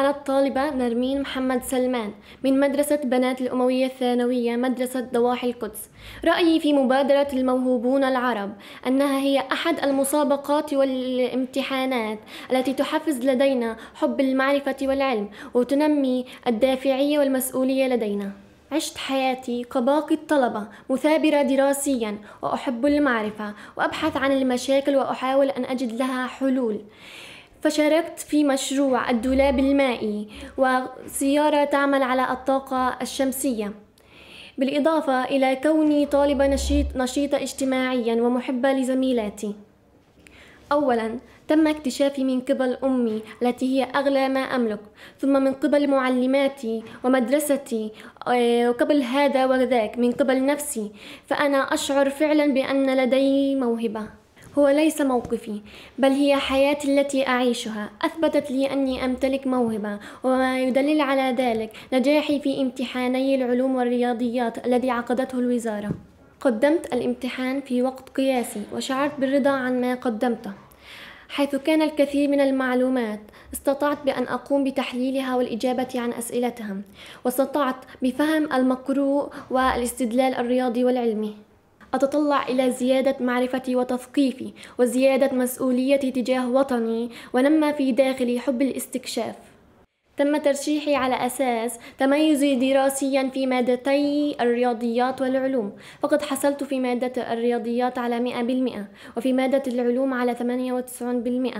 أنا الطالبة نرمين محمد سلمان من مدرسة بنات الأموية الثانوية مدرسة ضواحي القدس رأيي في مبادرة الموهوبون العرب أنها هي أحد المسابقات والامتحانات التي تحفز لدينا حب المعرفة والعلم وتنمي الدافعية والمسؤولية لدينا عشت حياتي كباقي الطلبة مثابرة دراسيا وأحب المعرفة وأبحث عن المشاكل وأحاول أن أجد لها حلول فشاركت في مشروع الدولاب المائي وسيارة تعمل على الطاقة الشمسية بالإضافة إلى كوني طالبة نشيط نشيطة اجتماعيا ومحبة لزميلاتي أولا تم اكتشافي من قبل أمي التي هي أغلى ما أملك ثم من قبل معلماتي ومدرستي آه، وقبل هذا وذاك من قبل نفسي فأنا أشعر فعلا بأن لدي موهبة هو ليس موقفي بل هي حياتي التي أعيشها أثبتت لي أني أمتلك موهبة وما يدلل على ذلك نجاحي في امتحاني العلوم والرياضيات الذي عقدته الوزارة قدمت الامتحان في وقت قياسي وشعرت بالرضا عن ما قدمته حيث كان الكثير من المعلومات استطعت بأن أقوم بتحليلها والإجابة عن أسئلتهم واستطعت بفهم المقروء والاستدلال الرياضي والعلمي أتطلع إلى زيادة معرفتي وتثقيفي وزيادة مسؤوليتي تجاه وطني ونمى في داخلي حب الاستكشاف تم ترشيحي على أساس تميزي دراسيا في مادتي الرياضيات والعلوم فقد حصلت في مادة الرياضيات على 100% وفي مادة العلوم على 98%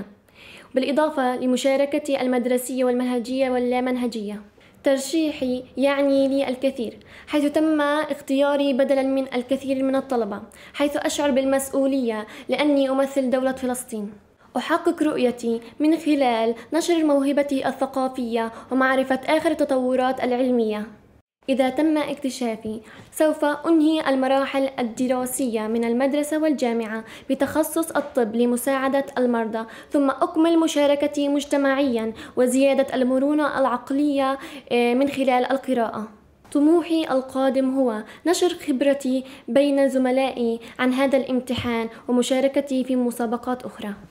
بالإضافة لمشاركتي المدرسية والمنهجية واللامنهجية ترشيحي يعني لي الكثير حيث تم اختياري بدلا من الكثير من الطلبة حيث أشعر بالمسؤولية لأني أمثل دولة فلسطين أحقق رؤيتي من خلال نشر موهبتي الثقافية ومعرفة آخر التطورات العلمية إذا تم اكتشافي سوف أنهي المراحل الدراسية من المدرسة والجامعة بتخصص الطب لمساعدة المرضى ثم أكمل مشاركتي مجتمعيا وزيادة المرونة العقلية آه، من خلال القراءة طموحي القادم هو نشر خبرتي بين زملائي عن هذا الامتحان ومشاركتي في مسابقات أخرى